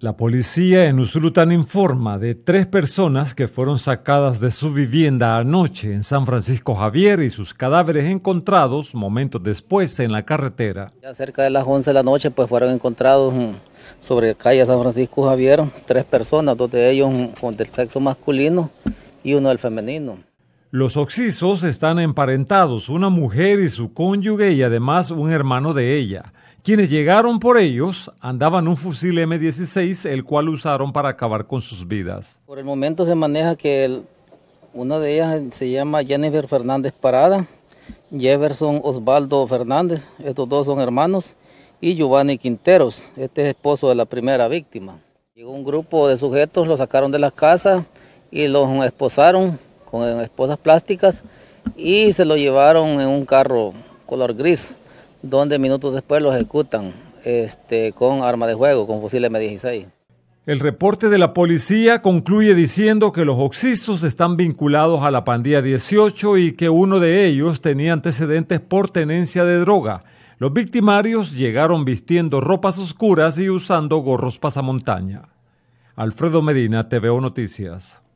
La policía en Usulután informa de tres personas que fueron sacadas de su vivienda anoche en San Francisco Javier y sus cadáveres encontrados momentos después en la carretera. Ya cerca de las 11 de la noche pues fueron encontrados mm, sobre calle San Francisco Javier tres personas, dos de ellos mm, con del sexo masculino y uno del femenino. Los oxisos están emparentados, una mujer y su cónyuge y además un hermano de ella. Quienes llegaron por ellos andaban un fusil M16, el cual usaron para acabar con sus vidas. Por el momento se maneja que una de ellas se llama Jennifer Fernández Parada, Jefferson Osvaldo Fernández, estos dos son hermanos, y Giovanni Quinteros, este es esposo de la primera víctima. Llegó un grupo de sujetos, los sacaron de las casas y los esposaron con esposas plásticas y se lo llevaron en un carro color gris donde minutos después lo ejecutan este, con arma de juego, con fusil M16. El reporte de la policía concluye diciendo que los oxisos están vinculados a la pandilla 18 y que uno de ellos tenía antecedentes por tenencia de droga. Los victimarios llegaron vistiendo ropas oscuras y usando gorros pasamontaña. Alfredo Medina, TVO Noticias.